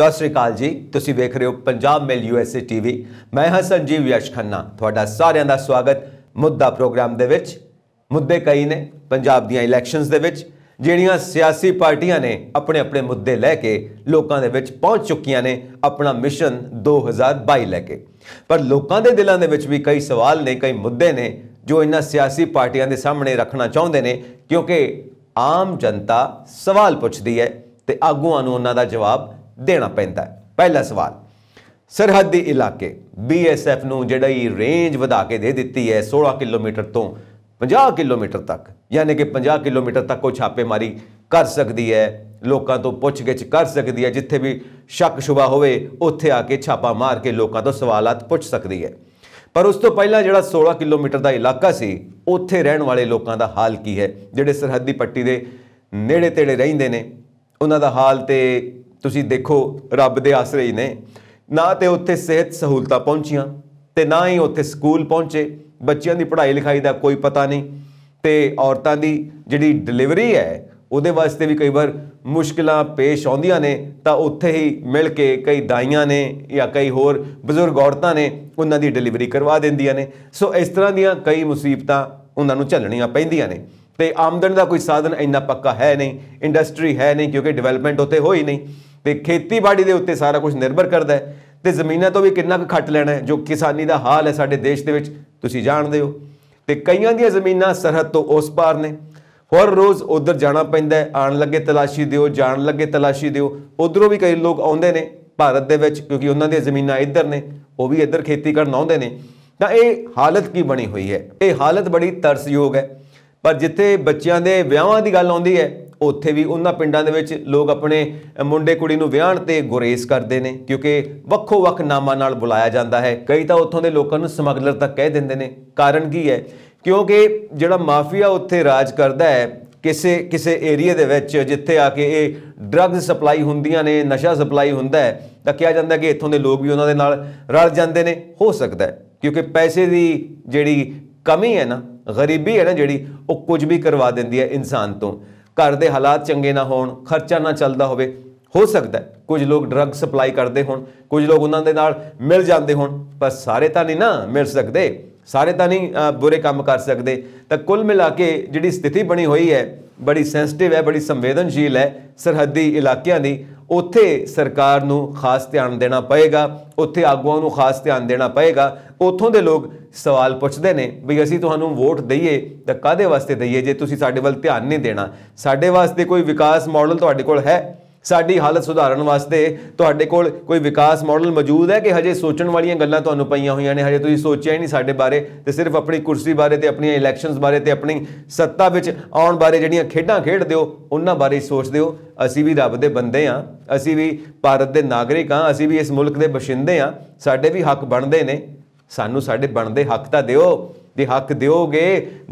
ਸਤਿ ਸ੍ਰੀ ਅਕਾਲ ਜੀ ਤੁਸੀਂ ਵੇਖ ਰਹੇ ਹੋ ਪੰਜਾਬ ਮੇਲ ਯੂਐਸਏ ਟੀਵੀ ਮੈਂ ਹਾਂ ਸੰਜੀਵ ਯਸ਼ ਖੰਨਾ ਤੁਹਾਡਾ ਸਾਰਿਆਂ ਦਾ ਸਵਾਗਤ ਮੁੱਦਾ ਪ੍ਰੋਗਰਾਮ ਦੇ ਵਿੱਚ ਮੁੱਦੇ ਕਈ ਨੇ ਪੰਜਾਬ ਦੀਆਂ ਇਲੈਕਸ਼ਨਸ ਦੇ ਵਿੱਚ ਜਿਹੜੀਆਂ ਸਿਆਸੀ ਪਾਰਟੀਆਂ ਨੇ ਆਪਣੇ ਆਪਣੇ ਮੁੱਦੇ ਲੈ ਕੇ ਲੋਕਾਂ ਦੇ ਵਿੱਚ ਪਹੁੰਚ ਚੁੱਕੀਆਂ ਨੇ ਆਪਣਾ ਮਿਸ਼ਨ 2022 ਲੈ ਕੇ ਪਰ ਲੋਕਾਂ ਦੇ ਦਿਲਾਂ ਦੇ ਵਿੱਚ ਵੀ ਕਈ ਸਵਾਲ ਨੇ ਕਈ ਮੁੱਦੇ ਨੇ ਜੋ ਇਹਨਾਂ ਸਿਆਸੀ ਪਾਰਟੀਆਂ ਦੇ ਸਾਹਮਣੇ ਰੱਖਣਾ ਚਾਹੁੰਦੇ ਨੇ ਕਿਉਂਕਿ ਆਮ ਜਨਤਾ ਸਵਾਲ ਪੁੱਛਦੀ ਹੈ ਤੇ ਆਗੂਆਂ ਨੂੰ ਉਹਨਾਂ ਦਾ ਜਵਾਬ ਦੇਣਾ ਪੈਂਦਾ ਹੈ ਪਹਿਲਾ ਸਵਾਲ ਸਰਹੱਦੀ ਇਲਾਕੇ ਬੀਐਸਐਫ ਨੂੰ ਜਿਹੜਾ ਹੀ ਰੇਂਜ ਵਧਾ ਕੇ ਦੇ ਦਿੱਤੀ ਹੈ 16 ਕਿਲੋਮੀਟਰ ਤੋਂ 50 ਕਿਲੋਮੀਟਰ ਤੱਕ ਯਾਨੀ ਕਿ 50 ਕਿਲੋਮੀਟਰ ਤੱਕ ਉਹ ਛਾਪੇਮਾਰੀ ਕਰ ਸਕਦੀ ਹੈ ਲੋਕਾਂ ਤੋਂ ਪੁੱਛਗਿੱਛ ਕਰ ਸਕਦੀ ਹੈ ਜਿੱਥੇ ਵੀ ਸ਼ੱਕ ਸ਼ੁਬਾ ਹੋਵੇ ਉੱਥੇ ਆ ਕੇ ਛਾਪਾ ਮਾਰ ਕੇ ਲੋਕਾਂ ਤੋਂ ਸਵਾਲਾਂ ਪੁੱਛ ਸਕਦੀ ਹੈ ਪਰ ਉਸ ਤੋਂ ਪਹਿਲਾਂ ਜਿਹੜਾ 16 ਕਿਲੋਮੀਟਰ ਦਾ ਇਲਾਕਾ ਸੀ ਉੱਥੇ ਰਹਿਣ ਵਾਲੇ ਲੋਕਾਂ ਦਾ ਹਾਲ ਕੀ ਹੈ ਜਿਹੜੇ ਸਰਹੱਦੀ ਪੱਟੀ ਦੇ ਨੇੜੇ ਤੇੜੇ ਰਹਿੰਦੇ ਨੇ ਉਹਨਾਂ ਦਾ ਹਾਲ ਤੇ ਤੁਸੀਂ ਦੇਖੋ ਰੱਬ ਦੇ ਆਸਰੇ ਹੀ ਨੇ ਨਾ ਤੇ ਉੱਥੇ ਸਿਹਤ ਸਹੂਲਤਾਂ ਪਹੁੰਚੀਆਂ ਤੇ ਨਾ ਹੀ ਉੱਥੇ ਸਕੂਲ ਪਹੁੰਚੇ ਬੱਚਿਆਂ ਦੀ ਪੜ੍ਹਾਈ ਲਿਖਾਈ ਦਾ ਕੋਈ ਪਤਾ ਨਹੀਂ ਤੇ ਔਰਤਾਂ ਦੀ ਜਿਹੜੀ ਡਿਲੀਵਰੀ ਹੈ ਉਹਦੇ ਵਾਸਤੇ ਵੀ ਕਈ ਵਾਰ ਮੁਸ਼ਕਲਾਂ ਪੇਸ਼ ਆਉਂਦੀਆਂ ਨੇ ਤਾਂ ਉੱਥੇ ਹੀ ਮਿਲ ਕੇ ਕਈ ਦਾਈਆਂ ਨੇ ਜਾਂ ਕਈ ਹੋਰ ਬਜ਼ੁਰਗ ਔਰਤਾਂ ਨੇ ਉਹਨਾਂ ਦੀ ਡਿਲੀਵਰੀ ਕਰਵਾ ਦਿੰਦੀਆਂ ਨੇ ਸੋ ਇਸ ਤਰ੍ਹਾਂ ਦੀਆਂ ਕਈ ਮੁਸੀਬਤਾਂ ਉਹਨਾਂ ਨੂੰ ਝੱਲਣੀਆਂ ਪੈਂਦੀਆਂ ਨੇ ਤੇ ਆਮਦਨ ਦਾ ਕੋਈ ਸਾਧਨ ਇੰਨਾ ਪੱਕਾ ਹੈ ਨਹੀਂ ਇੰਡਸਟਰੀ ਹੈ ਨਹੀਂ ਕਿਉਂਕਿ ਡਿਵੈਲਪਮੈਂਟ ਉੱਤੇ ਹੋਈ ਨਹੀਂ ਤੇ ਖੇਤੀਬਾੜੀ ਦੇ ਉੱਤੇ ਸਾਰਾ ਕੁਝ ਨਿਰਭਰ ਕਰਦਾ ਹੈ ਤੇ ਜ਼ਮੀਨਾਂ ਤੋਂ ਵੀ ਕਿੰਨਾ ਕੁ ਖੱਟ ਲੈਣਾ ਹੈ ਜੋ ਕਿਸਾਨੀ ਦਾ ਹਾਲ ਹੈ ਸਾਡੇ ਦੇਸ਼ ਦੇ ਵਿੱਚ ਤੁਸੀਂ ਜਾਣਦੇ ਹੋ ਤੇ ਕਈਆਂ ਦੀਆਂ ਜ਼ਮੀਨਾਂ ਸਰਹੱਦ ਤੋਂ ਉਸ ਪਾਰ ਨੇ ਹਰ ਰੋਜ਼ ਉਧਰ ਜਾਣਾ ਪੈਂਦਾ ਹੈ ਆਣ ਲੱਗੇ ਤਲਾਸ਼ੀ ਦਿਓ ਜਾਣ ਲੱਗੇ ਤਲਾਸ਼ੀ ਦਿਓ ਉਧਰੋਂ ਵੀ ਕਈ ਲੋਕ ਆਉਂਦੇ ਨੇ ਭਾਰਤ ਦੇ ਵਿੱਚ ਕਿਉਂਕਿ ਉਹਨਾਂ ਦੀਆਂ ਜ਼ਮੀਨਾਂ ਇੱਧਰ ਨੇ ਉਹ ਵੀ ਇੱਧਰ ਖੇਤੀ ਕਰਨ ਆਉਂਦੇ ਨੇ ਤਾਂ ਇਹ ਹਾਲਤ ਕੀ ਬਣੀ ਹੋਈ ਹੈ ਇਹ ਹਾਲਤ ਬੜੀ ਤਰਸਯੋਗ ਹੈ ਪਰ ਜਿੱਥੇ ਬੱਚਿਆਂ ਦੇ ਵਿਆਹਾਂ ਦੀ ਗੱਲ ਆਉਂਦੀ ਹੈ ਉੱਥੇ ਵੀ ਉਹਨਾਂ ਪਿੰਡਾਂ ਦੇ ਵਿੱਚ ਲੋਕ ਆਪਣੇ ਮੁੰਡੇ ਕੁੜੀ ਨੂੰ ਵਿਆਹਣ ਤੇ ਗੁਰੇਸ ਕਰਦੇ ਨੇ ਕਿਉਂਕਿ ਵੱਖੋ ਵੱਖ ਨਾਮਾਂ ਨਾਲ ਬੁਲਾਇਆ ਜਾਂਦਾ ਹੈ ਕਈ ਤਾਂ ਉੱਥੋਂ ਦੇ ਲੋਕਾਂ ਨੂੰ ਸਮਗਲਰ ਤੱਕ ਕਹਿ ਦਿੰਦੇ ਨੇ ਕਾਰਨ ਕੀ ਹੈ ਕਿਉਂਕਿ ਜਿਹੜਾ ਮਾਫੀਆ ਉੱਥੇ ਰਾਜ ਕਰਦਾ ਹੈ ਕਿਸੇ ਕਿਸੇ ਏਰੀਆ ਦੇ ਵਿੱਚ ਜਿੱਥੇ ਆ ਕੇ ਇਹ ਡਰੱਗਸ ਸਪਲਾਈ ਹੁੰਦੀਆਂ ਨੇ ਨਸ਼ਾ ਸਪਲਾਈ ਹੁੰਦਾ ਹੈ ਤਾਂ ਕਿਹਾ ਜਾਂਦਾ ਕਿ ਇੱਥੋਂ ਦੇ ਲੋਕ ਵੀ ਉਹਨਾਂ ਦੇ ਨਾਲ ਰਲ ਜਾਂਦੇ ਨੇ ਹੋ ਸਕਦਾ ਹੈ ਕਿਉਂਕਿ ਪੈਸੇ ਦੀ ਜਿਹੜੀ ਕਮੀ ਹੈ ਨਾ ਗਰੀਬੀ ਹੈ ਨਾ ਜਿਹੜੀ ਉਹ ਕੁਝ ਵੀ ਕਰਵਾ ਦਿੰਦੀ ਹੈ ਇਨਸਾਨ ਤੋਂ ਘਰ ਦੇ ਹਾਲਾਤ ਚੰਗੇ ਨਾ ਹੋਣ ਖਰਚਾ ਨਾ ਚੱਲਦਾ ਹੋਵੇ ਹੋ ਸਕਦਾ ਕੁਝ ਲੋਕ ਡਰੱਗ ਸਪਲਾਈ ਕਰਦੇ ਹੋਣ ਕੁਝ ਲੋਕ ਉਹਨਾਂ ਦੇ ਨਾਲ ਮਿਲ ਜਾਂਦੇ ਹੋਣ ਪਰ ਸਾਰੇ ਤਾਂ ਨਹੀਂ ਨਾ ਮਿਲ ਸਕਦੇ ਸਾਰੇ ਤਾਂ ਨਹੀਂ ਬੁਰੇ ਕੰਮ ਕਰ ਸਕਦੇ ਤਾਂ ਕੁੱਲ ਮਿਲਾ ਕੇ ਜਿਹੜੀ ਸਥਿਤੀ ਬਣੀ ਹੋਈ ਹੈ ਬੜੀ ਸੈਂਸਿਟਿਵ ਹੈ ਬੜੀ ਸੰਵੇਦਨਸ਼ੀਲ ਹੈ ਸਰਹੱਦੀ ਇਲਾਕਿਆਂ ਦੀ ਉੱਥੇ ਸਰਕਾਰ ਨੂੰ ਖਾਸ ਧਿਆਨ ਦੇਣਾ ਪਏਗਾ ਉੱਥੇ ਆਗੂਆਂ ਨੂੰ ਖਾਸ ਧਿਆਨ ਦੇਣਾ ਪਏਗਾ ਉੱਥੋਂ ਦੇ ਲੋਕ ਸਵਾਲ ਪੁੱਛਦੇ ਨੇ ਵੀ ਅਸੀਂ ਤੁਹਾਨੂੰ ਵੋਟ ਦਈਏ ਤਾਂ ਕਾਦੇ ਵਾਸਤੇ ਦਈਏ ਜੇ ਤੁਸੀਂ ਸਾਡੇ ਵੱਲ ਧਿਆਨ ਨਹੀਂ ਦੇਣਾ ਸਾਡੇ ਵਾਸਤੇ ਕੋਈ ਵਿਕਾਸ ਮਾਡਲ ਤੁਹਾਡੇ ਕੋਲ ਹੈ ਸਾਡੀ ਹਾਲਤ ਸੁਧਾਰਨ ਵਾਸਤੇ ਤੁਹਾਡੇ ਕੋਲ ਕੋਈ ਵਿਕਾਸ ਮਾਡਲ ਮੌਜੂਦ ਹੈ ਕਿ ਹਜੇ ਸੋਚਣ ਵਾਲੀਆਂ ਗੱਲਾਂ ਤੁਹਾਨੂੰ ਪਈਆਂ ਹੋਈਆਂ ਨੇ ਹਜੇ ਤੁਸੀਂ ਸੋਚਿਆ ਹੀ ਨਹੀਂ ਸਾਡੇ ਬਾਰੇ ਤੇ ਸਿਰਫ ਆਪਣੀ ਕੁਰਸੀ ਬਾਰੇ ਤੇ ਆਪਣੀਆਂ ਇਲੈਕਸ਼ਨਸ ਬਾਰੇ ਤੇ ਆਪਣੀ ਸੱਤਾ ਵਿੱਚ ਆਉਣ ਬਾਰੇ ਜਿਹੜੀਆਂ ਖੇਡਾਂ ਖੇਡਦੇ ਹੋ ਉਹਨਾਂ ਬਾਰੇ ਸੋਚਦੇ ਹੋ ਅਸੀਂ ਵੀ ਰੱਬ ਦੇ ਬੰਦੇ ਆ ਅਸੀਂ ਵੀ ਭਾਰਤ ਦੇ ਨਾਗਰਿਕ ਆ ਅਸੀਂ ਵੀ ਇਸ ਮੁਲਕ ਦੇ ਬਸ਼ਿੰਦੇ ਆ ਸਾਡੇ ਵੀ ਹੱਕ ਬਣਦੇ ਨੇ ਸਾਨੂੰ ਸਾਡੇ ਬਣਦੇ ਹੱਕ ਤਾਂ ਦਿਓ ਜੇ ਹੱਕ ਦਿਓਗੇ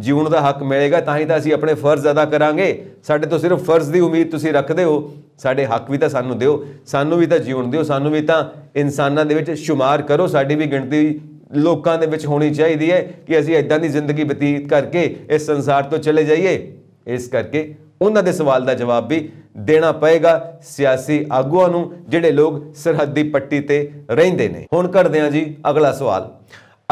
ਜੀਵਨ ਦਾ ਹੱਕ ਮਿਲੇਗਾ ਤਾਂ ਹੀ ਤਾਂ ਅਸੀਂ ਆਪਣੇ ਫਰਜ਼ ਅਦਾ ਕਰਾਂਗੇ ਸਾਡੇ ਤੋਂ ਸਿਰਫ ਫਰਜ਼ ਦੀ ਉਮੀਦ ਤੁਸੀਂ ਰੱਖਦੇ ਹੋ ਸਾਡੇ ਹੱਕ ਵੀ ਤਾਂ ਸਾਨੂੰ ਦਿਓ ਸਾਨੂੰ ਵੀ ਤਾਂ ਜੀਵਨ ਦਿਓ ਸਾਨੂੰ ਵੀ ਤਾਂ ਇਨਸਾਨਾਂ ਦੇ ਵਿੱਚ شمار ਕਰੋ ਸਾਡੀ ਵੀ ਗਿਣਤੀ ਲੋਕਾਂ ਦੇ ਵਿੱਚ ਹੋਣੀ ਚਾਹੀਦੀ ਹੈ ਕਿ ਅਸੀਂ ਇਦਾਂ ਦੀ ਜ਼ਿੰਦਗੀ ਬਤੀਤ ਕਰਕੇ ਇਸ ਸੰਸਾਰ ਤੋਂ ਚਲੇ ਜਾਈਏ ਇਸ ਕਰਕੇ ਉਹਨਾਂ ਦੇ ਸਵਾਲ ਦਾ ਜਵਾਬ ਵੀ ਦੇਣਾ ਪਏਗਾ ਸਿਆਸੀ ਆਗੂਆਂ ਨੂੰ ਜਿਹੜੇ ਲੋਕ ਸਰਹੱਦੀ ਪੱਟੀ ਤੇ ਰਹਿੰਦੇ ਨੇ ਹੁਣ ਕਰਦੇ ਹਾਂ ਜੀ ਅਗਲਾ ਸਵਾਲ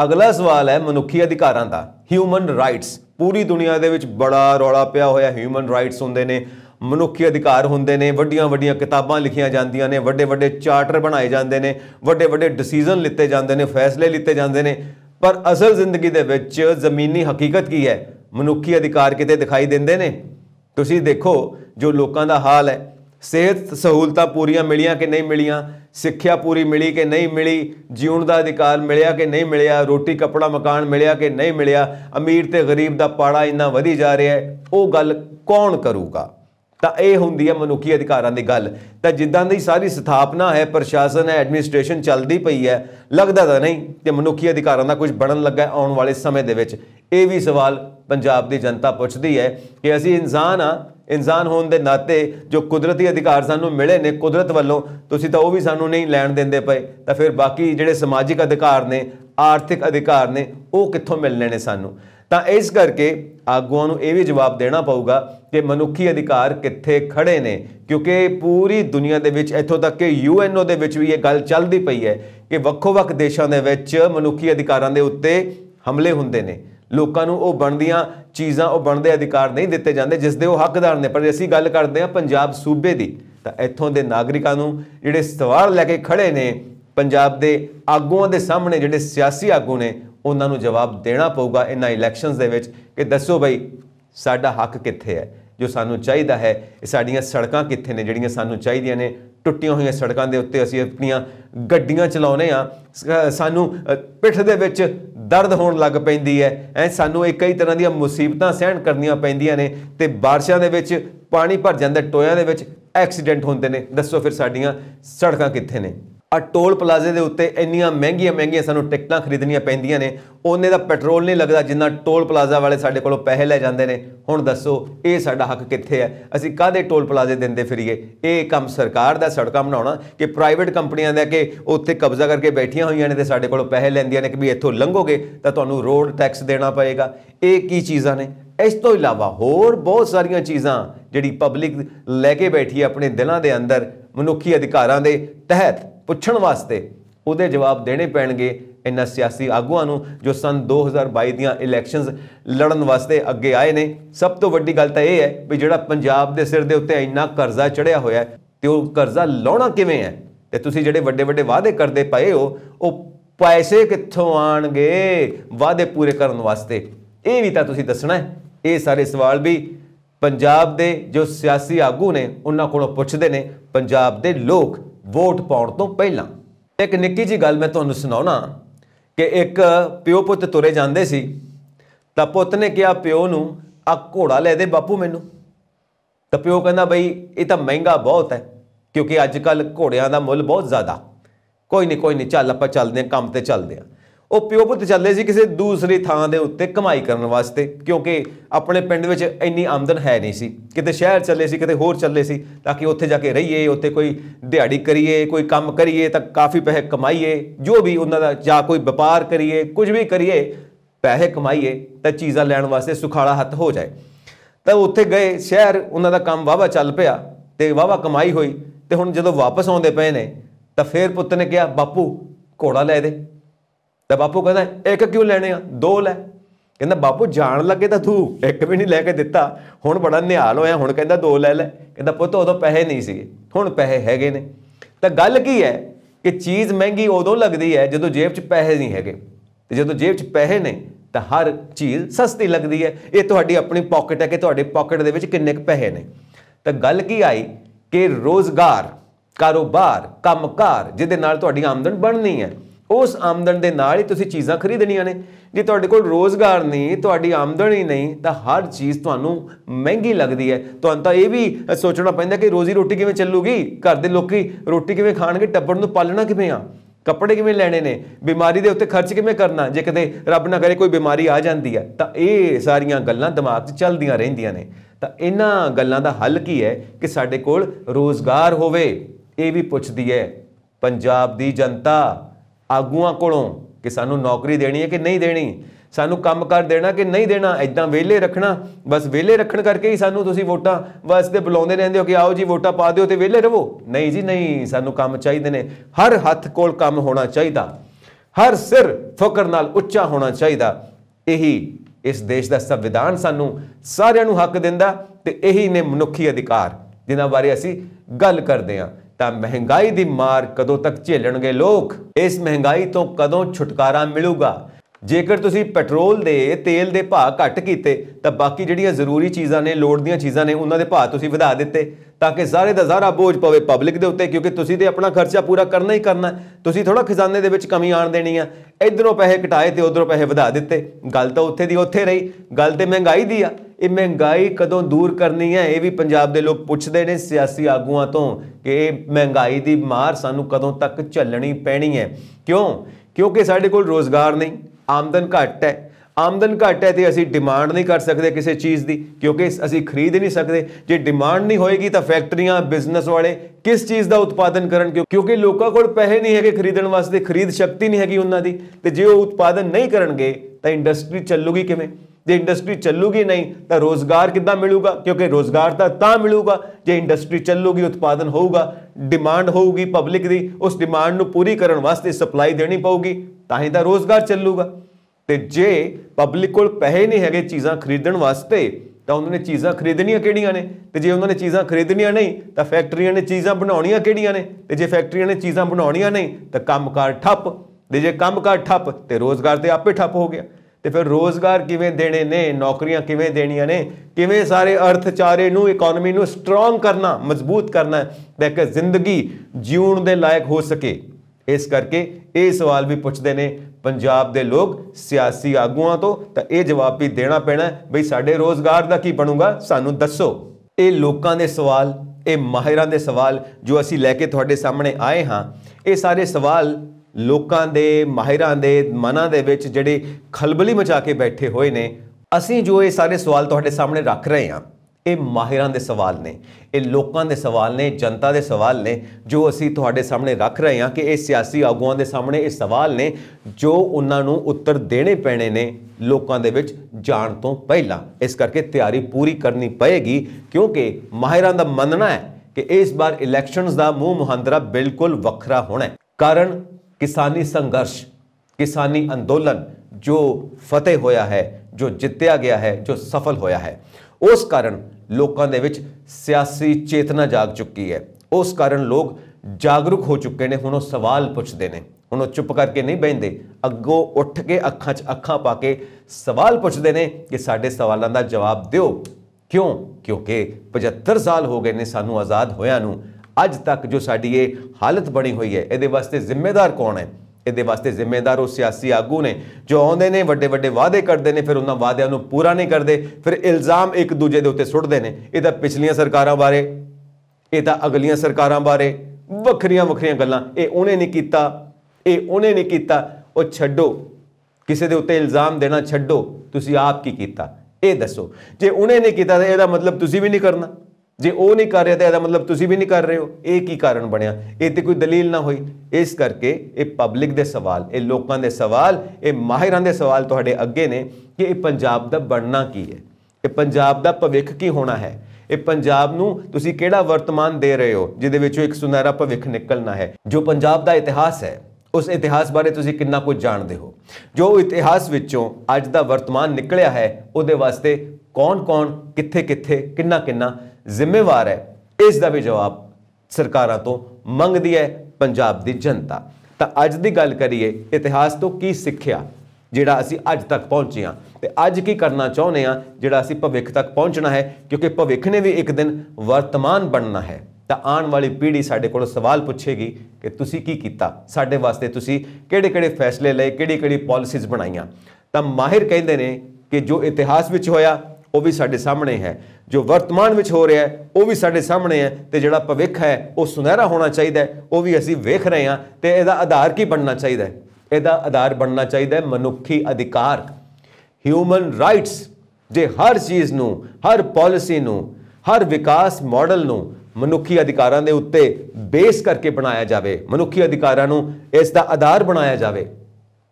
ਅਗਲਾ ਸਵਾਲ ਹੈ ਮਨੁੱਖੀ ਅਧਿਕਾਰਾਂ ਦਾ ਹਿਊਮਨ ਰਾਈਟਸ ਪੂਰੀ ਦੁਨੀਆ ਦੇ ਵਿੱਚ ਬੜਾ ਰੌਲਾ ਪਿਆ ਹੋਇਆ ਹਿਊਮਨ ਰਾਈਟਸ ਹੁੰਦੇ ਨੇ ਮਨੁੱਖੀ ਅਧਿਕਾਰ ਹੁੰਦੇ ਨੇ ਵੱਡੀਆਂ ਵੱਡੀਆਂ ਕਿਤਾਬਾਂ ਲਿਖੀਆਂ ਜਾਂਦੀਆਂ ਨੇ ਵੱਡੇ ਵੱਡੇ ਚਾਰਟਰ ਬਣਾਏ ਜਾਂਦੇ ਨੇ ਵੱਡੇ ਵੱਡੇ ਡਿਸੀਜਨ ਲਿੱਤੇ ਜਾਂਦੇ ਨੇ ਫੈਸਲੇ ਲਿੱਤੇ ਜਾਂਦੇ ਨੇ ਪਰ ਅਸਲ ਜ਼ਿੰਦਗੀ ਦੇ ਵਿੱਚ ਜ਼ਮੀਨੀ ਹਕੀਕਤ ਕੀ ਹੈ ਮਨੁੱਖੀ ਅਧਿਕਾਰ ਕਿਤੇ ਦਿਖਾਈ ਦਿੰਦੇ ਨੇ ਤੁਸੀਂ ਦੇਖੋ ਜੋ ਲੋਕਾਂ ਦਾ ਹਾਲ ਹੈ ਸਿਹਤ ਸਹੂਲਤਾਂ ਪੂਰੀਆਂ ਮਿਲੀਆਂ ਕਿ ਨਹੀਂ ਮਿਲੀਆਂ ਸਿੱਖਿਆ ਪੂਰੀ ਮਿਲੀ ਕਿ ਨਹੀਂ ਮਿਲੀ ਜੀਉਣ ਦਾ ਅਧਿਕਾਰ ਮਿਲਿਆ ਕਿ ਨਹੀਂ ਮਿਲਿਆ ਰੋਟੀ ਕੱਪੜਾ ਮਕਾਨ ਮਿਲਿਆ ਕਿ ਨਹੀਂ ਮਿਲਿਆ ਅਮੀਰ ਤੇ ਗਰੀਬ ਦਾ ਪਾੜਾ ਇੰਨਾ ਵਧੀ ਜਾ ਰਿਹਾ ਹੈ ਉਹ ਗੱਲ ਕੌਣ ਕਰੂਗਾ ਤਾਂ ਇਹ ਹੁੰਦੀ ਹੈ ਮਨੁੱਖੀ ਅਧਿਕਾਰਾਂ ਦੀ ਗੱਲ ਤਾਂ ਜਿੱਦਾਂ ਦੀ ਸਾਰੀ ਸਥਾਪਨਾ ਹੈ ਪ੍ਰਸ਼ਾਸਨ ਹੈ ਐਡਮਿਨਿਸਟ੍ਰੇਸ਼ਨ ਚੱਲਦੀ ਪਈ ਹੈ ਲੱਗਦਾ ਤਾਂ ਨਹੀਂ ਕਿ ਮਨੁੱਖੀ ਅਧਿਕਾਰਾਂ ਦਾ ਕੁਝ ਬਣਨ ਲੱਗਾ ਆਉਣ ਵਾਲੇ ਸਮੇਂ ਦੇ ਵਿੱਚ ਇਹ ਵੀ ਸਵਾਲ ਪੰਜਾਬ ਦੀ ਜਨਤਾ ਪੁੱਛਦੀ ਹੈ ਕਿ ਅਸੀਂ ਇਨਸਾਨ ਆ ਇਨਸਾਨ ਹੋਣ ਦੇ ਨਾਤੇ ਜੋ ਕੁਦਰਤੀ ਅਧਿਕਾਰ ਸਾਨੂੰ ਮਿਲੇ ਨੇ ਕੁਦਰਤ ਵੱਲੋਂ ਤੁਸੀਂ ਤਾਂ ਉਹ ਵੀ ਸਾਨੂੰ ਨਹੀਂ ਲੈਣ ਦਿੰਦੇ ਪਏ ਤਾਂ ਫਿਰ ਬਾਕੀ ਜਿਹੜੇ ਸਮਾਜਿਕ ਅਧਿਕਾਰ ਨੇ ਆਰਥਿਕ ਅਧਿਕਾਰ ਨੇ ਉਹ ਕਿੱਥੋਂ ਮਿਲਣੇ ਨੇ ਸਾਨੂੰ ਤਾਂ ਇਸ ਕਰਕੇ ਆਗੂਆਂ ਨੂੰ ਇਹ ਵੀ ਜਵਾਬ ਦੇਣਾ ਪਊਗਾ ਕਿ ਮਨੁੱਖੀ ਅਧਿਕਾਰ ਕਿੱਥੇ ਖੜੇ ਨੇ ਕਿਉਂਕਿ ਪੂਰੀ ਦੁਨੀਆ ਦੇ ਵਿੱਚ ਇੱਥੋਂ ਤੱਕ ਕਿ ਯੂਐਨਓ ਦੇ ਵਿੱਚ ਵੀ ਇਹ ਗੱਲ ਚੱਲਦੀ ਪਈ ਹੈ ਕਿ ਵੱਖੋ-ਵੱਖ ਦੇਸ਼ਾਂ ਦੇ ਵਿੱਚ ਮਨੁੱਖੀ ਅਧਿਕਾਰਾਂ ਦੇ ਉੱਤੇ ਹਮਲੇ ਹੁੰਦੇ ਨੇ ਲੋਕਾਂ ਨੂੰ ਉਹ ਬਣਦੀਆਂ ਚੀਜ਼ਾਂ ਉਹ ਬਣਦੇ ਅਧਿਕਾਰ ਨਹੀਂ ਦਿੱਤੇ ਜਾਂਦੇ ਜਿਸ ਦੇ ਉਹ ਹੱਕਦਾਰ ਨੇ ਪਰ ਅਸੀਂ ਗੱਲ ਕਰਦੇ ਹਾਂ ਪੰਜਾਬ ਸੂਬੇ ਦੀ ਤਾਂ ਇੱਥੋਂ ਦੇ ਨਾਗਰਿਕਾਂ ਨੂੰ ਜਿਹੜੇ ਸਵਾਲ ਲੈ ਕੇ ਖੜੇ ਨੇ ਪੰਜਾਬ ਦੇ ਆਗੂਆਂ ਦੇ ਸਾਹਮਣੇ ਜਿਹੜੇ ਸਿਆਸੀ ਆਗੂ ਨੇ ਉਹਨਾਂ ਨੂੰ ਜਵਾਬ ਦੇਣਾ ਪਊਗਾ ਇਹਨਾਂ ਇਲੈਕਸ਼ਨਸ ਦੇ ਵਿੱਚ ਕਿ ਦੱਸੋ ਬਈ ਸਾਡਾ ਹੱਕ ਕਿੱਥੇ ਹੈ ਜੋ ਸਾਨੂੰ ਚਾਹੀਦਾ ਹੈ ਸਾਡੀਆਂ ਸੜਕਾਂ ਕਿੱਥੇ ਨੇ ਜਿਹੜੀਆਂ ਸਾਨੂੰ ਚਾਹੀਦੀਆਂ ਨੇ ਟੁੱਟੀਆਂ ਹੋਈਆਂ ਸੜਕਾਂ ਦੇ ਉੱਤੇ ਅਸੀਂ ਆਪਣੀਆਂ ਗੱਡੀਆਂ ਚਲਾਉਨੇ ਆ ਸਾਨੂੰ ਪਿੱਠ ਦੇ ਵਿੱਚ ਦਰਦ ਹੋਣ ਲੱਗ ਪੈਂਦੀ ਹੈ ਐ ਸਾਨੂੰ ਇਹ ਕਈ ਤਰ੍ਹਾਂ ਦੀਆਂ ਮੁਸੀਬਤਾਂ ਸਹਿਣ ਕਰਨੀਆਂ ਪੈਂਦੀਆਂ ਨੇ ਤੇ ਬਾਰਿਸ਼ਾਂ ਦੇ ਵਿੱਚ ਪਾਣੀ ਭਰ ਜਾਂਦਾ ਟੋਇਆਂ ਦੇ ਵਿੱਚ ਐਕਸੀਡੈਂਟ ਹੁੰਦੇ ਨੇ ਦੱਸੋ ਫਿਰ ਸਾਡੀਆਂ ਸੜਕਾਂ ਕਿੱਥੇ ਨੇ ਆ ਟੋਲ ਪਲਾਜ਼ੇ ਦੇ ਉੱਤੇ ਇੰਨੀਆਂ ਮਹਿੰਗੀਆਂ ਮਹਿੰਗੀਆਂ ਸਾਨੂੰ ਟਿਕਟਾਂ ਖਰੀਦਣੀਆਂ ਪੈਂਦੀਆਂ ਨੇ ਉਹਨੇ ਦਾ ਪੈਟਰੋਲ ਨਹੀਂ ਲੱਗਦਾ ਜਿੰਨਾ ਟੋਲ ਪਲਾਜ਼ਾ ਵਾਲੇ ਸਾਡੇ ਕੋਲੋਂ ਪੈਸੇ ਲੈ ਜਾਂਦੇ ਨੇ ਹੁਣ ਦੱਸੋ ਇਹ ਸਾਡਾ ਹੱਕ ਕਿੱਥੇ ਹੈ ਅਸੀਂ ਕਾਹਦੇ ਟੋਲ ਪਲਾਜ਼ੇ ਦਿੰਦੇ ਫਿਰੀਏ ਇਹ ਕੰਮ ਸਰਕਾਰ ਦਾ ਸੜਕਾਂ ਬਣਾਉਣਾ ਕਿ ਪ੍ਰਾਈਵੇਟ ਕੰਪਨੀਆਂ ਦਾ ਕਿ ਉੱਥੇ ਕਬਜ਼ਾ ਕਰਕੇ ਬੈਠੀਆਂ ਹੋਈਆਂ ਨੇ ਤੇ ਸਾਡੇ ਕੋਲੋਂ ਪੈਸੇ ਲੈਂਦੀਆਂ ਨੇ ਕਿ ਵੀ ਇੱਥੋਂ ਲੰਘੋਗੇ ਤਾਂ ਤੁਹਾਨੂੰ ਰੋਡ ਟੈਕਸ ਦੇਣਾ ਪਏਗਾ ਇਹ ਕੀ ਚੀਜ਼ਾਂ ਨੇ ਇਸ ਤੋਂ ਇਲਾਵਾ ਹੋਰ ਬਹੁਤ ਸਾਰੀਆਂ ਚੀਜ਼ਾਂ ਜਿਹੜੀ ਪਬਲਿਕ ਲੈ ਕੇ ਬੈਠੀ ਹੈ ਆਪਣੇ ਦਿਲਾਂ ਦੇ ਅੰਦਰ ਮਨੁੱਖੀ ਅਧਿਕਾਰਾਂ ਦੇ ਤਹਿਤ ਪੁੱਛਣ ਵਾਸਤੇ ਉਹਦੇ ਜਵਾਬ ਦੇਣੇ ਪੈਣਗੇ ਇਹਨਾਂ ਸਿਆਸੀ ਆਗੂਆਂ ਨੂੰ ਜੋ ਸਨ 2022 ਦੀਆਂ ਇਲੈਕਸ਼ਨਸ ਲੜਨ ਵਾਸਤੇ ਅੱਗੇ ਆਏ ਨੇ ਸਭ ਤੋਂ ਵੱਡੀ ਗੱਲ ਤਾਂ ਇਹ ਹੈ ਵੀ ਜਿਹੜਾ ਪੰਜਾਬ ਦੇ ਸਿਰ ਦੇ ਉੱਤੇ ਇੰਨਾ ਕਰਜ਼ਾ ਚੜਿਆ ਹੋਇਆ ਹੈ ਤੇ ਉਹ ਕਰਜ਼ਾ ਲਾਉਣਾ ਕਿਵੇਂ ਹੈ ਤੇ ਤੁਸੀਂ ਜਿਹੜੇ ਵੱਡੇ ਵੱਡੇ ਵਾਅਦੇ ਕਰਦੇ ਪਏ ਹੋ ਉਹ ਪੈਸੇ ਕਿੱਥੋਂ ਆਣਗੇ ਵਾਅਦੇ ਪੂਰੇ ਕਰਨ ਵਾਸਤੇ ਇਹ ਵੀ ਤਾਂ ਤੁਸੀਂ ਦੱਸਣਾ ਹੈ ਇਹ ਸਾਰੇ ਸਵਾਲ ਵੀ ਪੰਜਾਬ ਦੇ ਜੋ ਸਿਆਸੀ ਆਗੂ ਨੇ ਉਹਨਾਂ ਕੋਲੋਂ ਪੁੱਛਦੇ ਨੇ ਪੰਜਾਬ ਦੇ ਲੋਕ ਵੋਟ ਪਾਉਣ ਤੋਂ ਪਹਿਲਾਂ ਇੱਕ ਨਿੱਕੀ ਜੀ ਗੱਲ ਮੈਂ ਤੁਹਾਨੂੰ ਸੁਣਾਉਣਾ ਕਿ ਇੱਕ ਪਿਓ ਪੁੱਤ ਤੁਰੇ ਜਾਂਦੇ ਸੀ ਤਾਂ ਪੁੱਤ ਨੇ ਕਿਹਾ ਪਿਓ ਨੂੰ ਆ ਘੋੜਾ ਲੈ ਦੇ ਬਾਪੂ ਮੈਨੂੰ ਤਾਂ ਪਿਓ ਕਹਿੰਦਾ ਬਈ ਇਹ ਤਾਂ ਮਹਿੰਗਾ ਬਹੁਤ ਹੈ ਕਿਉਂਕਿ ਅੱਜ ਕੱਲ ਘੋੜਿਆਂ ਦਾ ਮੁੱਲ ਬਹੁਤ ਜ਼ਿਆਦਾ ਕੋਈ ਨਹੀਂ ਕੋਈ ਨਹੀਂ ਚੱਲ ਆਪਾਂ ਚੱਲਦੇ ਆ ਕੰਮ ਤੇ ਚੱਲਦੇ ਆ ਉਹ ਪਿਓ ਪੁੱਤ ਚੱਲੇ ਸੀ ਕਿਸੇ ਦੂਸਰੀ ਥਾਂ ਦੇ ਉੱਤੇ ਕਮਾਈ ਕਰਨ ਵਾਸਤੇ ਕਿਉਂਕਿ ਆਪਣੇ ਪਿੰਡ ਵਿੱਚ ਇੰਨੀ ਆਮਦਨ ਹੈ ਨਹੀਂ ਸੀ ਕਿਤੇ ਸ਼ਹਿਰ ਚੱਲੇ ਸੀ ਕਿਤੇ ਹੋਰ ਚੱਲੇ ਸੀ ਤਾਂ ਕਿ ਉੱਥੇ ਜਾ ਕੇ ਰਹੀਏ ਉੱਥੇ ਕੋਈ ਦਿਹਾੜੀ ਕਰੀਏ ਕੋਈ ਕੰਮ ਕਰੀਏ ਤਾਂ ਕਾਫੀ ਪੈਸੇ ਕਮਾਈਏ ਜੋ ਵੀ ਉਹਨਾਂ ਦਾ ਜਾਂ ਕੋਈ ਵਪਾਰ ਕਰੀਏ ਕੁਝ ਵੀ ਕਰੀਏ ਪੈਸੇ ਕਮਾਈਏ ਤਾਂ ਚੀਜ਼ਾਂ ਲੈਣ ਵਾਸਤੇ ਸੁਖਾਲਾ ਹੱਥ ਹੋ ਜਾਏ ਤਾਂ ਉੱਥੇ ਗਏ ਸ਼ਹਿਰ ਉਹਨਾਂ ਦਾ ਕੰਮ ਵਾਵਾ ਚੱਲ ਪਿਆ ਤੇ ਵਾਵਾ ਕਮਾਈ ਹੋਈ ਤੇ ਹੁਣ ਜਦੋਂ ਵਾਪਸ ਆਉਂਦੇ ਪਏ ਨੇ ਤਾਂ ਫੇਰ ਪੁੱਤ ਨੇ ਕਿਹਾ ਬਾਪੂ ਘੋੜਾ ਲੈ ਦੇ ਤਾਂ ਬਾਪੂ ਕਹਿੰਦਾ ਇੱਕ ਕਿਉਂ ਲੈਣੇ ਆ ਦੋ ਲੈ ਕਹਿੰਦਾ ਬਾਪੂ ਜਾਣ ਲੱਗੇ ਤਾਂ ਤੂੰ ਇੱਕ ਵੀ ਨਹੀਂ ਲੈ ਕੇ ਦਿੱਤਾ ਹੁਣ ਬੜਾ ਨਿਹਾਲ ਹੋਇਆ ਹੁਣ ਕਹਿੰਦਾ ਦੋ ਲੈ ਲੈ ਕਹਿੰਦਾ ਪੁੱਤ ਉਦੋਂ ਪੈਸੇ ਨਹੀਂ ਸੀਗੇ ਹੁਣ ਪੈਸੇ ਹੈਗੇ ਨੇ ਤਾਂ ਗੱਲ ਕੀ ਹੈ ਕਿ ਚੀਜ਼ ਮਹਿੰਗੀ ਉਦੋਂ ਲੱਗਦੀ ਹੈ ਜਦੋਂ ਜੇਬ 'ਚ ਪੈਸੇ ਨਹੀਂ ਹੈਗੇ ਤੇ ਜਦੋਂ ਜੇਬ 'ਚ ਪੈਸੇ ਨੇ ਤਾਂ ਹਰ ਚੀਜ਼ ਸਸਤੀ ਲੱਗਦੀ ਹੈ ਇਹ ਤੁਹਾਡੀ ਆਪਣੀ ਪਾਕਟ ਹੈ ਕਿ ਤੁਹਾਡੇ ਪਾਕਟ ਦੇ ਵਿੱਚ ਕਿੰਨੇ ਕੁ ਪੈਸੇ ਨੇ ਤਾਂ ਗੱਲ ਕੀ ਆਈ ਕਿ ਰੋਜ਼ਗਾਰ ਕਾਰੋਬਾਰ ਕੰਮਕਾਰ ਜਿਹਦੇ ਨਾਲ ਤੁਹਾਡੀ ਆਮਦਨ ਬਣਨੀ ਹੈ ਉਸ ਆਮਦਨ ਦੇ ਨਾਲ ਹੀ ਤੁਸੀਂ ਚੀਜ਼ਾਂ ਖਰੀਦਣੀਆਂ ਨੇ ਜੇ ਤੁਹਾਡੇ ਕੋਲ ਰੋਜ਼ਗਾਰ ਨਹੀਂ ਤੁਹਾਡੀ ਆਮਦਨ ਹੀ ਨਹੀਂ ਤਾਂ ਹਰ ਚੀਜ਼ ਤੁਹਾਨੂੰ ਮਹਿੰਗੀ ਲੱਗਦੀ ਹੈ ਤੁਹਾਨੂੰ ਤਾਂ ਇਹ ਵੀ ਸੋਚਣਾ ਪੈਂਦਾ ਕਿ ਰੋਜ਼ੀ ਰੋਟੀ ਕਿਵੇਂ ਚੱਲੂਗੀ ਘਰ ਦੇ ਲੋਕੀ ਰੋਟੀ ਕਿਵੇਂ ਖਾਣਗੇ ਟੱਬਰ ਨੂੰ ਪਾਲਣਾ ਕਿਵੇਂ ਆ ਕੱਪੜੇ ਕਿਵੇਂ ਲੈਣੇ ਨੇ ਬਿਮਾਰੀ ਦੇ ਉੱਤੇ ਖਰਚ ਕਿਵੇਂ ਕਰਨਾ ਜੇ ਕਦੇ ਰੱਬ ਨਾ ਕਰੇ ਕੋਈ ਬਿਮਾਰੀ ਆ ਜਾਂਦੀ ਹੈ ਤਾਂ ਇਹ ਸਾਰੀਆਂ ਗੱਲਾਂ ਦਿਮਾਗ 'ਚ ਚੱਲਦੀਆਂ ਰਹਿੰਦੀਆਂ ਨੇ ਤਾਂ ਇਹਨਾਂ ਗੱਲਾਂ ਦਾ ਹੱਲ ਕੀ ਹੈ ਕਿ ਸਾਡੇ ਕੋਲ ਰੋਜ਼ਗਾਰ ਹੋਵੇ ਇਹ ਵੀ ਪੁੱਛਦੀ ਹੈ ਪੰਜਾਬ ਦੀ ਜਨਤਾ ਆਗੂਆਂ ਕੋਲੋਂ ਕਿ ਸਾਨੂੰ ਨੌਕਰੀ ਦੇਣੀ ਹੈ ਕਿ ਨਹੀਂ ਦੇਣੀ ਸਾਨੂੰ ਕੰਮ ਕਰ ਦੇਣਾ ਕਿ ਨਹੀਂ ਦੇਣਾ ਐਦਾਂ ਵਿਹਲੇ ਰੱਖਣਾ ਬਸ ਵਿਹਲੇ ਰੱਖਣ ਕਰਕੇ ਹੀ ਸਾਨੂੰ ਤੁਸੀਂ ਵੋਟਾਂ ਤੇ ਬੁਲਾਉਂਦੇ ਰਹਿੰਦੇ ਹੋ ਕਿ ਆਓ ਜੀ ਵੋਟਾਂ ਪਾ ਦਿਓ ਤੇ ਵਿਹਲੇ ਰਹੋ ਨਹੀਂ ਜੀ ਨਹੀਂ ਸਾਨੂੰ ਕੰਮ ਚਾਹੀਦੇ ਨੇ ਹਰ ਹੱਥ ਕੋਲ ਕੰਮ ਹੋਣਾ ਚਾਹੀਦਾ ਹਰ ਸਿਰ ਫਕਰ ਨਾਲ ਉੱਚਾ ਹੋਣਾ ਚਾਹੀਦਾ ਇਹੀ ਇਸ ਦੇਸ਼ ਦਾ ਸੰਵਿਧਾਨ ਸਾਨੂੰ ਸਾਰਿਆਂ ਨੂੰ ਹੱਕ ਦਿੰਦਾ ਤੇ ਇਹੀ ਨੇ ਮਨੁੱਖੀ ਅਧਿਕਾਰ ਜਿਨ੍ਹਾਂ ਬਾਰੇ ਅਸੀਂ ਗੱਲ ਕਰਦੇ ਹਾਂ ਤਾਂ ਮਹਿੰਗਾਈ ਦੀ ਮਾਰ ਕਦੋਂ ਤੱਕ ਝੇਲਣਗੇ ਲੋਕ ਇਸ ਮਹਿੰਗਾਈ ਤੋਂ ਕਦੋਂ ਛੁਟਕਾਰਾ ਮਿਲੂਗਾ ਜੇਕਰ ਤੁਸੀਂ ਪੈਟਰੋਲ ਦੇ ਤੇਲ ਦੇ ਭਾਅ ਘੱਟ ਕੀਤੇ ਤਾਂ ਬਾਕੀ ਜਿਹੜੀਆਂ ਜ਼ਰੂਰੀ ਚੀਜ਼ਾਂ ਨੇ ਲੋੜ ਦੀਆਂ ਚੀਜ਼ਾਂ ਨੇ ਉਹਨਾਂ ਦੇ ਭਾਅ ਤੁਸੀਂ ਵਧਾ ਦਿੱਤੇ ਤਾਂ ਕਿ ਸਾਰੇ ਦਾ ਜ਼ਾਰਾ ਬੋਝ ਪਵੇ ਪਬਲਿਕ ਦੇ ਉੱਤੇ ਕਿਉਂਕਿ ਤੁਸੀਂ ਤੇ ਆਪਣਾ ਖਰਚਾ ਪੂਰਾ ਕਰਨਾ ਹੀ ਕਰਨਾ ਤੁਸੀਂ ਥੋੜਾ ਖਜ਼ਾਨੇ ਦੇ ਵਿੱਚ ਕਮੀ ਆਣ ਦੇਣੀ ਆ ਇਧਰੋਂ ਪੈਸੇ ਘਟਾਏ ਤੇ ਉਧਰੋਂ ਪੈਸੇ ਵਧਾ ਦਿੱਤੇ ਗੱਲ ਤਾਂ ਉੱਥੇ ਦੀ ਉੱਥੇ ਰਹੀ ਗੱਲ ਤੇ ਮਹਿੰਗਾਈ ਦੀ ਆ ਇਹ ਮਹਿੰਗਾਈ ਕਦੋਂ ਦੂਰ ਕਰਨੀ ਹੈ ਇਹ ਵੀ ਪੰਜਾਬ ਦੇ ਲੋਕ ਪੁੱਛਦੇ ਨੇ ਸਿਆਸੀ ਆਗੂਆਂ ਤੋਂ ਕਿ ਇਹ ਮਹਿੰਗਾਈ ਦੀ ਮਾਰ ਸਾਨੂੰ ਕਦੋਂ ਤੱਕ ਝੱਲਣੀ ਪੈਣੀ ਹੈ ਕਿਉਂ ਕਿਉਂਕਿ ਸਾਡੇ ਕੋਲ ਰੋਜ਼ਗਾਰ ਨਹੀਂ ਆਮਦਨ ਘੱਟ ਹੈ ਆਮਦਨ ਘਟ ਹੈ ਤੇ ਅਸੀਂ ਡਿਮਾਂਡ ਨਹੀਂ ਕਰ ਸਕਦੇ ਕਿਸੇ ਚੀਜ਼ ਦੀ ਕਿਉਂਕਿ ਅਸੀਂ ਖਰੀਦ ਨਹੀਂ ਸਕਦੇ ਜੇ ਡਿਮਾਂਡ ਨਹੀਂ ਹੋਏਗੀ ਤਾਂ ਫੈਕਟਰੀਆਂ ਬਿਜ਼ਨਸ ਵਾਲੇ ਕਿਸ ਚੀਜ਼ ਦਾ ਉਤਪਾਦਨ ਕਰਨ ਕਿਉਂਕਿ ਲੋਕਾਂ ਕੋਲ ਪੈਸੇ ਨਹੀਂ ਹੈਗੇ ਖਰੀਦਣ ਵਾਸਤੇ ਖਰੀਦ ਸ਼ਕਤੀ ਨਹੀਂ ਹੈਗੀ ਉਹਨਾਂ ਦੀ ਤੇ ਜੇ ਉਹ ਉਤਪਾਦਨ ਨਹੀਂ ਕਰਨਗੇ ਤਾਂ ਇੰਡਸਟਰੀ ਚੱਲੂਗੀ ਕਿਵੇਂ ਜੇ ਇੰਡਸਟਰੀ ਚੱਲੂਗੀ ਨਹੀਂ ਤਾਂ ਰੋਜ਼ਗਾਰ ਕਿੱਦਾਂ ਮਿਲੂਗਾ ਕਿਉਂਕਿ ਰੋਜ਼ਗਾਰ ਤਾਂ ਤਾਂ ਮਿਲੂਗਾ ਜੇ ਇੰਡਸਟਰੀ ਚੱਲੂਗੀ ਉਤਪਾਦਨ ਹੋਊਗਾ ਡਿਮਾਂਡ ਹੋਊਗੀ ਪਬਲਿਕ ਦੀ ਉਸ ਡਿਮਾਂਡ ਨੂੰ ਪੂਰੀ ਕਰਨ ਵਾਸਤੇ ਸਪਲਾਈ ਦੇਣੀ ਪਊਗੀ ਤਾਂ ਹੀ ਤਾਂ ਰੋਜ਼ਗਾਰ ਚੱਲੂਗਾ ਤੇ ਜੇ ਪਬਲਿਕ ਕੋਲ ਪੈਸੇ ਨਹੀਂ ਹੈਗੇ ਚੀਜ਼ਾਂ ਖਰੀਦਣ ਵਾਸਤੇ ਤਾਂ ਉਹਨਾਂ ਨੇ ਚੀਜ਼ਾਂ ਖਰੀਦਣੀਆਂ ਕਿਹੜੀਆਂ ਨੇ ਤੇ ਜੇ ਉਹਨਾਂ ਨੇ ਚੀਜ਼ਾਂ ਖਰੀਦਣੀਆਂ ਨਹੀਂ ਤਾਂ ਫੈਕਟਰੀਆਂ ਨੇ ਚੀਜ਼ਾਂ ਬਣਾਉਣੀਆਂ ਕਿਹੜੀਆਂ ਨੇ ਤੇ ਜੇ ਫੈਕਟਰੀਆਂ ਨੇ ਚੀਜ਼ਾਂ ਬਣਾਉਣੀਆਂ ਨਹੀਂ ਤਾਂ ਕੰਮਕਾਰ ਠੱਪ ਤੇ ਜੇ ਕੰਮਕਾਰ ਠੱਪ ਤੇ ਰੋਜ਼ਗਾਰ ਤੇ ਆਪੇ ਠੱਪ ਹੋ ਗਿਆ ਤੇ ਫਿਰ ਰੋਜ਼ਗਾਰ ਕਿਵੇਂ ਦੇਣੇ ਨੇ ਨੌਕਰੀਆਂ ਕਿਵੇਂ ਦੇਣੀਆਂ ਨੇ ਕਿਵੇਂ ਸਾਰੇ ਅਰਥਚਾਰੇ ਨੂੰ ਇਕਨੋਮੀ ਨੂੰ ਸਟਰੋਂਗ ਕਰਨਾ ਮਜ਼ਬੂਤ ਕਰਨਾ ਤੇ ਕਿ ਜ਼ਿੰਦਗੀ ਜਿਉਣ ਦੇ ਲਾਇਕ ਹੋ ਸਕੇ ਇਸ ਕਰਕੇ ਇਹ ਸਵਾਲ ਵੀ ਪੁੱਛਦੇ ਨੇ ਪੰਜਾਬ ਦੇ ਲੋਕ ਸਿਆਸੀ ਆਗੂਆਂ ਤੋਂ ਤਾਂ ਇਹ ਜਵਾਬ ਵੀ ਦੇਣਾ ਪੈਣਾ ਬਈ ਸਾਡੇ ਰੋਜ਼ਗਾਰ ਦਾ ਕੀ ਬਣੂਗਾ ਸਾਨੂੰ ਦੱਸੋ ਇਹ ਲੋਕਾਂ ਦੇ ਸਵਾਲ ਇਹ ਮਾਹਿਰਾਂ ਦੇ ਸਵਾਲ ਜੋ ਅਸੀਂ ਲੈ ਕੇ ਤੁਹਾਡੇ ਸਾਹਮਣੇ ਆਏ ਹਾਂ ਇਹ ਸਾਰੇ ਸਵਾਲ ਲੋਕਾਂ ਦੇ ਮਾਹਿਰਾਂ ਦੇ ਮਨਾਂ ਦੇ ਵਿੱਚ ਜਿਹੜੇ ਖਲਬਲੀ ਮਚਾ ਕੇ ਬੈਠੇ ਹੋਏ ਨੇ ਅਸੀਂ ਜੋ ਇਹ ਸਾਰੇ ਸਵਾਲ ਤੁਹਾਡੇ ਸਾਹਮਣੇ ਰੱਖ ਰਹੇ ਹਾਂ ਇਹ ਮਾਹਿਰਾਂ ਦੇ ਸਵਾਲ ਨੇ ਇਹ ਲੋਕਾਂ ਦੇ ਸਵਾਲ ਨੇ ਜਨਤਾ ਦੇ ਸਵਾਲ ਨੇ ਜੋ ਅਸੀਂ ਤੁਹਾਡੇ ਸਾਹਮਣੇ ਰੱਖ ਰਹੇ ਹਾਂ ਕਿ ਇਹ ਸਿਆਸੀ ਆਗੂਆਂ ਦੇ ਸਾਹਮਣੇ ਇਹ ਸਵਾਲ ਨੇ ਜੋ ਉਹਨਾਂ ਨੂੰ ਉੱਤਰ ਦੇਣੇ ਪੈਣੇ ਨੇ ਲੋਕਾਂ ਦੇ ਵਿੱਚ ਜਾਣ ਤੋਂ ਪਹਿਲਾਂ ਇਸ ਕਰਕੇ ਤਿਆਰੀ ਪੂਰੀ ਕਰਨੀ ਪਏਗੀ ਕਿਉਂਕਿ ਮਾਹਿਰਾਂ ਦਾ ਮੰਨਣਾ ਹੈ ਕਿ ਇਸ ਵਾਰ ਇਲੈਕਸ਼ਨਸ ਦਾ ਮੂੰਹ ਮੁਹੰਦਰਾ ਬਿਲਕੁਲ ਵੱਖਰਾ ਹੋਣਾ ਹੈ ਕਾਰਨ ਕਿਸਾਨੀ ਸੰਘਰਸ਼ ਕਿਸਾਨੀ ਅੰਦੋਲਨ ਜੋ ਫਤਿਹ ਹੋਇਆ ਹੈ ਜੋ ਜਿੱਤਿਆ ਗਿਆ ਹੈ ਜੋ ਸਫਲ ਹੋਇਆ ਹੈ ਉਸ ਕਾਰਨ ਲੋਕਾਂ ਦੇ ਵਿੱਚ ਸਿਆਸੀ ਚੇਤਨਾ ਜਾਗ ਚੁੱਕੀ ਹੈ ਉਸ ਕਾਰਨ ਲੋਕ ਜਾਗਰੂਕ ਹੋ ਚੁੱਕੇ ਨੇ ਹੁਣ ਉਹ ਸਵਾਲ ਪੁੱਛਦੇ ਨੇ ਹੁਣ ਉਹ ਚੁੱਪ ਕਰਕੇ ਨਹੀਂ ਬੈਂਦੇ ਅੱਗੋਂ ਉੱਠ ਕੇ ਅੱਖਾਂ 'ਚ ਅੱਖਾਂ ਪਾ ਕੇ ਸਵਾਲ ਪੁੱਛਦੇ ਨੇ ਕਿ ਸਾਡੇ ਸਵਾਲਾਂ ਦਾ ਜਵਾਬ ਦਿਓ ਕਿਉਂ ਕਿਉਂਕਿ 75 ਸਾਲ ਹੋ ਗਏ ਨੇ ਸਾਨੂੰ ਆਜ਼ਾਦ ਹੋਇਆਂ ਨੂੰ ਅੱਜ ਤੱਕ ਜੋ ਸਾਡੀ ਇਹ ਹਾਲਤ ਬਣੀ ਹੋਈ ਹੈ ਇਹਦੇ ਵਾਸਤੇ ਜ਼ਿੰਮੇਦਾਰ ਕੌਣ ਹੈ ਇਹਦੇ ਵਾਸਤੇ ਜ਼ਿੰਮੇਦਾਰ ਉਹ ਸਿਆਸੀ ਆਗੂ ਨੇ ਜੋ ਆਉਂਦੇ ਨੇ ਵੱਡੇ ਵੱਡੇ ਵਾਅਦੇ ਕਰਦੇ ਨੇ ਫਿਰ ਉਹਨਾਂ ਵਾਅਦਿਆਂ ਨੂੰ ਪੂਰਾ ਨਹੀਂ ਕਰਦੇ ਫਿਰ ਇਲਜ਼ਾਮ ਇੱਕ ਦੂਜੇ ਦੇ ਉੱਤੇ ਸੁੱਟਦੇ ਨੇ ਇਹ ਤਾਂ ਪਿਛਲੀਆਂ ਸਰਕਾਰਾਂ ਬਾਰੇ ਇਹ ਤਾਂ ਅਗਲੀਆਂ ਸਰਕਾਰਾਂ ਬਾਰੇ ਵੱਖਰੀਆਂ ਵੱਖਰੀਆਂ ਗੱਲਾਂ ਇਹ ਉਹਨੇ ਨਹੀਂ ਕੀਤਾ ਇਹ ਉਹਨੇ ਨਹੀਂ ਕੀਤਾ ਉਹ ਛੱਡੋ ਕਿਸੇ ਦੇ ਉੱਤੇ ਇਲਜ਼ਾਮ ਦੇਣਾ ਛੱਡੋ ਤੁਸੀਂ ਆਪ ਕੀ ਕੀਤਾ ਇਹ ਦੱਸੋ ਜੇ ਉਹਨੇ ਨਹੀਂ ਕੀਤਾ ਤਾਂ ਇਹਦਾ ਮਤਲਬ ਤੁਸੀਂ ਵੀ ਨਹੀਂ ਕਰਨਾ ਜੇ ਉਹ ਨਹੀਂ ਕਰ ਰਿਹਾ ਤਾਂ ਇਹਦਾ ਮਤਲਬ ਤੁਸੀਂ ਵੀ ਨਹੀਂ ਕਰ ਰਹੇ ਹੋ ਇਹ ਕੀ ਕਾਰਨ ਬਣਿਆ ਇਹ ਤੇ ਕੋਈ ਦਲੀਲ ਨਾ ਹੋਈ ਇਸ ਕਰਕੇ ਇਹ ਪਬਲਿਕ ਦੇ ਸਵਾਲ ਇਹ ਲੋਕਾਂ ਦੇ ਸਵਾਲ ਇਹ ਮਾਹਿਰਾਂ ਦੇ ਸਵਾਲ ਤੁਹਾਡੇ ਅੱਗੇ ਨੇ ਕਿ ਇਹ ਪੰਜਾਬ ਦਾ ਬਣਨਾ ਕੀ ਹੈ ਇਹ ਪੰਜਾਬ ਦਾ ਭਵਿੱਖ ਕੀ ਹੋਣਾ ਹੈ ਇਹ ਪੰਜਾਬ ਨੂੰ ਤੁਸੀਂ ਕਿਹੜਾ ਵਰਤਮਾਨ ਦੇ ਰਹੇ ਹੋ ਜਿਹਦੇ ਵਿੱਚੋਂ ਇੱਕ ਸੁਨਹਿਰਾ ਭਵਿੱਖ ਨਿਕਲਣਾ ਹੈ ਜੋ ਪੰਜਾਬ ਦਾ ਇਤਿਹਾਸ ਹੈ ਉਸ ਇਤਿਹਾਸ ਬਾਰੇ ਤੁਸੀਂ ਕਿੰਨਾ ਕੁਝ ਜਾਣਦੇ ਹੋ ਜੋ ਇਤਿਹਾਸ ਵਿੱਚੋਂ ਅੱਜ ਦਾ ਵਰਤਮਾਨ ਨਿਕਲਿਆ ਹੈ ਉਹਦੇ ਵਾਸਤੇ ਕੌਣ-ਕੌਣ ਕਿੱਥੇ-ਕਿੱਥੇ ਕਿੰਨਾ-ਕਿੰਨਾ ਜ਼ਿੰਮੇਵਾਰ ਹੈ ਇਸ ਦਾ ਵੀ ਜਵਾਬ ਸਰਕਾਰਾਂ ਤੋਂ ਮੰਗਦੀ ਹੈ ਪੰਜਾਬ ਦੀ ਜਨਤਾ ਤਾਂ ਅੱਜ ਦੀ ਗੱਲ ਕਰੀਏ ਇਤਿਹਾਸ ਤੋਂ ਕੀ ਸਿੱਖਿਆ ਜਿਹੜਾ ਅਸੀਂ ਅੱਜ ਤੱਕ ਪਹੁੰਚੇ ਹਾਂ ਤੇ ਅੱਜ ਕੀ ਕਰਨਾ ਚਾਹੁੰਦੇ ਹਾਂ ਜਿਹੜਾ ਅਸੀਂ ਭਵਿੱਖ ਤੱਕ ਪਹੁੰਚਣਾ ਹੈ ਕਿਉਂਕਿ ਭਵਿੱਖ ਨੇ ਵੀ ਇੱਕ ਦਿਨ ਵਰਤਮਾਨ ਬਣਨਾ ਹੈ ਤਾਂ ਆਉਣ ਵਾਲੀ ਪੀੜ੍ਹੀ ਸਾਡੇ ਕੋਲੋਂ ਸਵਾਲ ਪੁੱਛੇਗੀ ਕਿ ਤੁਸੀਂ ਕੀ ਕੀਤਾ ਸਾਡੇ ਵਾਸਤੇ ਤੁਸੀਂ ਕਿਹੜੇ-ਕਿਹੜੇ ਫੈਸਲੇ ਲਏ ਕਿਹੜੀ-ਕਿਹੜੀ ਪਾਲਿਸੀਜ਼ ਬਣਾਈਆਂ ਤਾਂ ਮਾਹਿਰ ਕਹਿੰਦੇ ਨੇ ਕਿ ਜੋ ਇਤਿਹਾਸ ਵਿੱਚ ਹੋਇਆ ਉਹ ਵੀ ਸਾਡੇ ਸਾਹਮਣੇ ਹੈ ਜੋ ਵਰਤਮਾਨ ਵਿੱਚ ਹੋ ਰਿਹਾ ਹੈ ਉਹ ਵੀ ਸਾਡੇ ਸਾਹਮਣੇ ਹੈ ਤੇ ਜਿਹੜਾ ਭਵਿੱਖ ਹੈ ਉਹ ਸੁਨਹਿਰਾ ਹੋਣਾ ਚਾਹੀਦਾ ਹੈ ਉਹ ਵੀ ਅਸੀਂ ਵੇਖ ਰਹੇ ਹਾਂ ਤੇ ਇਹਦਾ ਆਧਾਰ ਕੀ ਬਣਨਾ ਚਾਹੀਦਾ ਹੈ ਇਹਦਾ ਆਧਾਰ ਬਣਨਾ ਚਾਹੀਦਾ ਹੈ ਮਨੁੱਖੀ ਅਧਿਕਾਰ ਹਿਊਮਨ ਰਾਈਟਸ ਜੇ ਹਰ ਚੀਜ਼ ਨੂੰ ਹਰ ਪਾਲਿਸੀ ਨੂੰ ਹਰ ਵਿਕਾਸ ਮਾਡਲ ਨੂੰ ਮਨੁੱਖੀ ਅਧਿਕਾਰਾਂ ਦੇ ਉੱਤੇ ਬੇਸ ਕਰਕੇ ਬਣਾਇਆ ਜਾਵੇ ਮਨੁੱਖੀ ਅਧਿਕਾਰਾਂ ਨੂੰ ਇਸ ਦਾ ਆਧਾਰ ਬਣਾਇਆ ਜਾਵੇ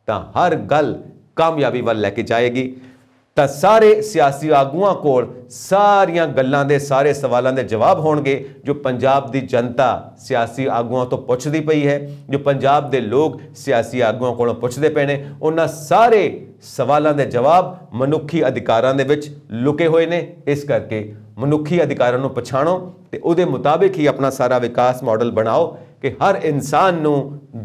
ਤਾਂ ਹਰ ਗੱਲ ਕਾਮਯਾਬੀ ਵੱਲ ਲੈ ਕੇ ਜਾਏਗੀ ਤਾਂ ਸਾਰੇ ਸਿਆਸੀ ਆਗੂਆਂ ਕੋਲ ਸਾਰੀਆਂ ਗੱਲਾਂ ਦੇ ਸਾਰੇ ਸਵਾਲਾਂ ਦੇ ਜਵਾਬ ਹੋਣਗੇ ਜੋ ਪੰਜਾਬ ਦੀ ਜਨਤਾ ਸਿਆਸੀ ਆਗੂਆਂ ਤੋਂ ਪੁੱਛਦੀ ਪਈ ਹੈ ਜੋ ਪੰਜਾਬ ਦੇ ਲੋਕ ਸਿਆਸੀ ਆਗੂਆਂ ਕੋਲੋਂ ਪੁੱਛਦੇ ਪਏ ਨੇ ਉਹਨਾਂ ਸਾਰੇ ਸਵਾਲਾਂ ਦੇ ਜਵਾਬ ਮਨੁੱਖੀ ਅਧਿਕਾਰਾਂ ਦੇ ਵਿੱਚ ਲੁਕੇ ਹੋਏ ਨੇ ਇਸ ਕਰਕੇ ਮਨੁੱਖੀ ਅਧਿਕਾਰਾਂ ਨੂੰ ਪਛਾਣੋ ਤੇ ਉਹਦੇ ਮੁਤਾਬਿਕ ਹੀ ਆਪਣਾ ਸਾਰਾ ਵਿਕਾਸ ਮਾਡਲ ਬਣਾਓ ਕਿ ਹਰ ਇਨਸਾਨ ਨੂੰ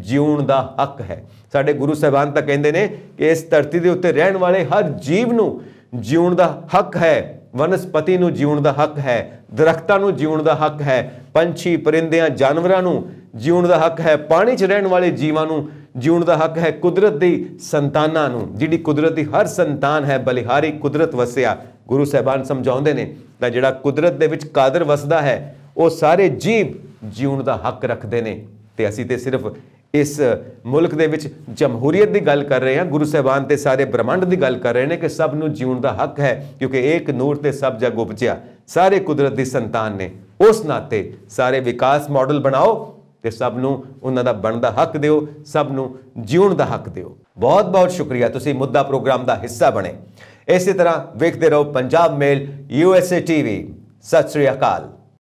ਜਿਉਣ ਦਾ ਹੱਕ ਹੈ ਸਾਡੇ ਗੁਰੂ ਸਾਹਿਬਾਨ ਤਾਂ ਕਹਿੰਦੇ ਨੇ ਕਿ ਇਸ ਧਰਤੀ ਦੇ ਉੱਤੇ ਰਹਿਣ ਵਾਲੇ ਹਰ ਜੀਵ ਨੂੰ ਜਿਉਣ ਦਾ ਹੱਕ ਹੈ ਵਨਸਪਤੀ ਨੂੰ ਜਿਉਣ ਦਾ ਹੱਕ ਹੈ ਦਰਖਤਾਂ ਨੂੰ ਜਿਉਣ ਦਾ ਹੱਕ ਹੈ ਪੰਛੀ ਪਰਿੰਦਿਆਂ ਜਾਨਵਰਾਂ ਨੂੰ ਜਿਉਣ ਦਾ ਹੱਕ ਹੈ ਪਾਣੀ 'ਚ ਰਹਿਣ ਵਾਲੇ ਜੀਵਾਂ ਨੂੰ ਜਿਉਣ ਦਾ ਹੱਕ ਹੈ ਕੁਦਰਤ ਦੀ ਸੰਤਾਨਾਂ ਨੂੰ ਜਿਹੜੀ ਕੁਦਰਤ ਦੀ ਹਰ ਸੰਤਾਨ ਹੈ ਬਲਿਹਾਰੀ ਕੁਦਰਤ ਵਸਿਆ ਗੁਰੂ ਸਾਹਿਬਾਨ ਸਮਝਾਉਂਦੇ ਨੇ ਤਾਂ ਜਿਹੜਾ ਕੁਦਰਤ ਦੇ ਵਿੱਚ ਕਾਦਰ ਵਸਦਾ ਹੈ ਉਹ ਸਾਰੇ ਜੀਵ ਜੀਉਣ ਦਾ ਹੱਕ ਰੱਖਦੇ ਨੇ ਤੇ ਅਸੀਂ ਤੇ ਸਿਰਫ ਇਸ ਮੁਲਕ ਦੇ ਵਿੱਚ ਜਮਹੂਰੀਅਤ ਦੀ ਗੱਲ ਕਰ ਰਹੇ ਹਾਂ ਗੁਰੂ ਸਾਹਿਬਾਨ ਤੇ ਸਾਰੇ ਬ੍ਰਹਮੰਡ ਦੀ ਗੱਲ ਕਰ ਰਹੇ ਨੇ ਕਿ ਸਭ ਨੂੰ ਜੀਉਣ ਦਾ ਹੱਕ ਹੈ ਕਿਉਂਕਿ ਇੱਕ ਨੂਰ ਤੇ ਸਭ ਜਗ ਉਪਜਿਆ ਸਾਰੇ ਕੁਦਰਤ ਦੀ ਸੰਤਾਨ ਨੇ ਉਸ ਨਾਤੇ ਸਾਰੇ ਵਿਕਾਸ ਮਾਡਲ ਬਣਾਓ ਤੇ ਸਭ ਨੂੰ ਉਹਨਾਂ ਦਾ ਬਣਦਾ ਹੱਕ ਦਿਓ ਸਭ ਨੂੰ ਜੀਉਣ ਦਾ ਹੱਕ ਦਿਓ ਬਹੁਤ ਬਹੁਤ ਸ਼ੁਕਰੀਆ ਤੁਸੀਂ ਮੁੱਦਾ ਪ੍ਰੋਗਰਾਮ ਦਾ ਹਿੱਸਾ ਬਣੇ ਇਸੇ ਤਰ੍ਹਾਂ ਵੇਖਦੇ ਰਹੋ ਪੰਜਾਬ ਮੇਲ ਯੂਐਸਏ ਟੀਵੀ ਸਤਿ ਸ੍ਰੀ ਅਕਾਲ